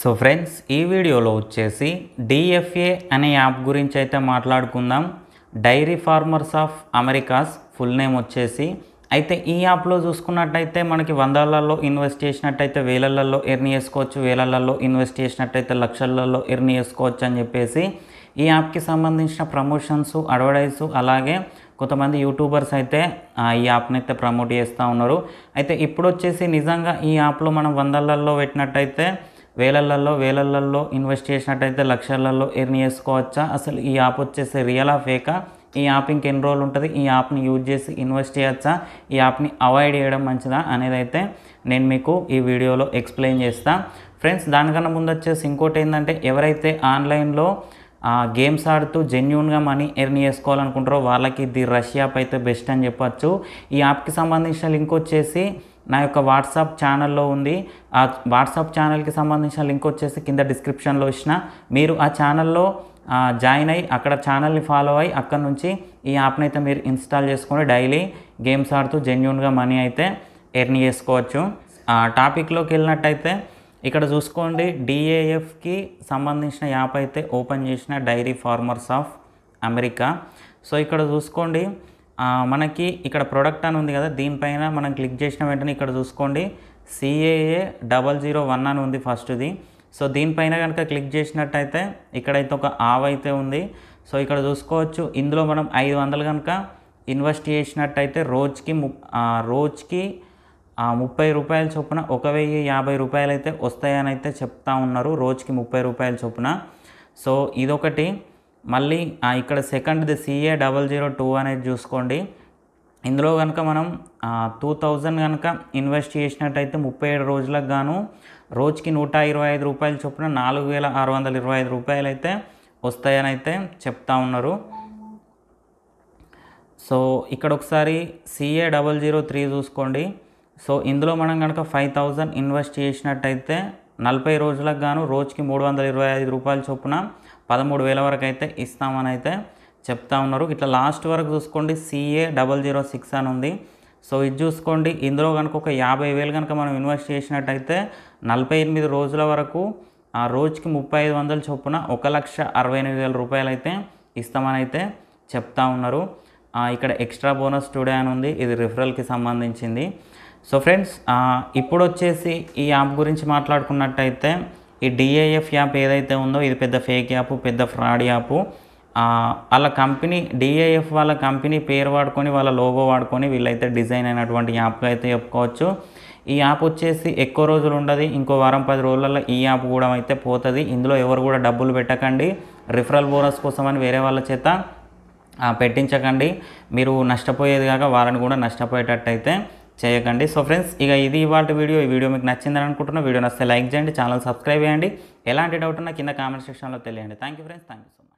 so friends ఈ వీడియోలో వచ్చేసి డిఎఫ్ఏ అనే యాప్ గురించి అయితే మాట్లాడుకుందాం dairy farmers of Americas full name వచ్చేసి అయితే ఈ యాప్లో చూసుకున్నట్టయితే మనకి వందలలో ఇన్వెస్ట్ చేసినట్టయితే వేలలలో ఎర్న్ చేసుకోవచ్చు వేలలలో ఇన్వెస్ట్ చేసినట్టయితే లక్షలలో ఎర్న్ చేసుకోవచ్చు అని చెప్పేసి ఈ యాప్కి సంబంధించిన ప్రమోషన్స్ అడ్వర్టైజ్ అలాగే కొంతమంది యూట్యూబర్స్ అయితే ఈ యాప్ని అయితే ప్రమోట్ చేస్తూ ఉన్నారు అయితే ఇప్పుడు వచ్చేసి నిజంగా ఈ యాప్లో మనం వందలలో పెట్టినట్టయితే వేలల్లో వేలల్లో ఇన్వెస్ట్ చేసినట్టయితే లక్షలలో ఎర్న్ చేసుకోవచ్చా అసలు ఈ యాప్ వచ్చేసి రియల్ ఆ ఫేకా ఈ యాప్ ఎన్ని రోజులు ఉంటుంది ఈ యాప్ని యూజ్ చేసి ఇన్వెస్ట్ చేయొచ్చా ఈ యాప్ని అవాయిడ్ చేయడం మంచిదా అనేది అయితే నేను మీకు ఈ వీడియోలో ఎక్స్ప్లెయిన్ చేస్తాను ఫ్రెండ్స్ దానికన్నా ముందు వచ్చేసి ఇంకోటి ఏంటంటే ఎవరైతే ఆన్లైన్లో గేమ్స్ ఆడుతూ జెన్యున్గా మనీ ఎర్న్ చేసుకోవాలనుకుంటారో వాళ్ళకి ది రష్యా యాప్ అయితే బెస్ట్ అని చెప్పచ్చు ఈ యాప్కి సంబంధించిన లింక్ వచ్చేసి నా యొక్క వాట్సాప్ ఛానల్లో ఉంది ఆ వాట్సాప్ ఛానల్కి సంబంధించిన లింక్ వచ్చేసి కింద డిస్క్రిప్షన్లో ఇచ్చిన మీరు ఆ ఛానల్లో జాయిన్ అయ్యి అక్కడ ఛానల్ని ఫాలో అయ్యి అక్కడ నుంచి ఈ యాప్ని అయితే మీరు ఇన్స్టాల్ చేసుకొని డైలీ గేమ్స్ ఆడుతూ జెన్యున్గా మనీ అయితే ఎర్న్ చేసుకోవచ్చు ఆ టాపిక్లోకి వెళ్ళినట్టయితే ఇక్కడ చూసుకోండి డిఏఎఫ్కి సంబంధించిన యాప్ అయితే ఓపెన్ చేసిన dairy farmers of America so ఇక్కడ చూసుకోండి మనకి ఇక్కడ ప్రొడక్ట్ అని ఉంది కదా దీనిపైన మనం క్లిక్ చేసిన వెంటనే ఇక్కడ చూసుకోండి సిఏఏ డబల్ జీరో వన్ అని ఉంది ఫస్ట్ది సో దీనిపైన కనుక క్లిక్ చేసినట్టయితే ఇక్కడైతే ఒక ఆవ్ అయితే ఉంది సో ఇక్కడ చూసుకోవచ్చు ఇందులో మనం ఐదు వందలు కనుక ఇన్వెస్ట్ చేసినట్టయితే రోజుకి ము రోజుకి ముప్పై రూపాయల చొప్పున ఒక వెయ్యి యాభై రూపాయలు అయితే వస్తాయని అయితే చెప్తా ఉన్నారు రోజుకి ముప్పై రూపాయల చొప్పున సో ఇదొకటి మళ్ళీ ఇక్కడ సెకండ్ది సిఏ డబల్ జీరో టూ అనేది చూసుకోండి ఇందులో కనుక మనం టూ థౌజండ్ కనుక ఇన్వెస్ట్ చేసినట్టయితే ముప్పై ఏడు రోజులకు గాను రోజుకి నూట ఇరవై ఐదు రూపాయలు చొప్పున నాలుగు వేల ఆరు వందల ఇరవై ఐదు రూపాయలు అయితే వస్తాయని అయితే చెప్తా ఉన్నారు సో ఇక్కడ ఒకసారి సిఏ డబల్ జీరో త్రీ చూసుకోండి సో ఇందులో మనం కనుక ఫైవ్ థౌజండ్ ఇన్వెస్ట్ చేసినట్టయితే నలభై రోజులకు గాను రోజుకి మూడు వందల ఇరవై ఐదు రూపాయల చొప్పున పదమూడు వేల వరకు అయితే ఇస్తామని అయితే చెప్తా ఉన్నారు ఇట్లా లాస్ట్ వరకు చూసుకోండి సిఏ డబల్ జీరో సిక్స్ అని ఉంది సో ఇది చూసుకోండి ఇందులో కనుక ఒక యాభై వేలు కనుక మనం ఇన్వెస్ట్ చేసినట్టయితే నలభై ఎనిమిది రోజుల వరకు ఆ రోజుకి ముప్పై ఐదు వందల చొప్పున ఒక లక్ష అరవై ఎనిమిది వేల రూపాయలు అయితే ఇస్తామని అయితే చెప్తా ఉన్నారు ఇక్కడ ఎక్స్ట్రా బోనస్ స్టూడియో అని ఉంది ఇది రిఫరల్కి సంబంధించింది సో ఫ్రెండ్స్ ఇప్పుడు వచ్చేసి ఈ యాప్ గురించి మాట్లాడుకున్నట్టయితే ఈ డిఏఎఫ్ యాప్ ఏదైతే ఉందో ఇది పెద్ద ఫేక్ యాప్ పెద్ద ఫ్రాడ్ యాప్ వాళ్ళ కంపెనీ డిఏఎఫ్ వాళ్ళ కంపెనీ పేరు వాడుకొని వాళ్ళ లోగో వాడుకొని వీళ్ళైతే డిజైన్ అయినటువంటి యాప్ అయితే చెప్పుకోవచ్చు ఈ యాప్ వచ్చేసి ఎక్కువ రోజులు ఉండదు ఇంకో వారం పది రోజులలో ఈ యాప్ కూడా అయితే పోతుంది ఇందులో ఎవరు కూడా డబ్బులు పెట్టకండి రిఫరల్ బోనస్ కోసం అని వేరే వాళ్ళ చేత పెట్టించకండి మీరు నష్టపోయేది కాక వారిని కూడా నష్టపోయేటట్టయితే చేయకండి సో ఫ్రెండ్స్ ఇక ఇది ఇవాళ వీడియో ఈ వీడియో మీకు నచ్చిందని అనుకుంటున్నా వీడియో నచ్చితే లైక్ చేయండి ఛానల్ సబ్స్క్రైబ్ చేయండి ఎలాంటి డౌట్ ఉన్నా కింద కామెంట్ సెక్షన్లో తెలియండి thank you friends thank you so much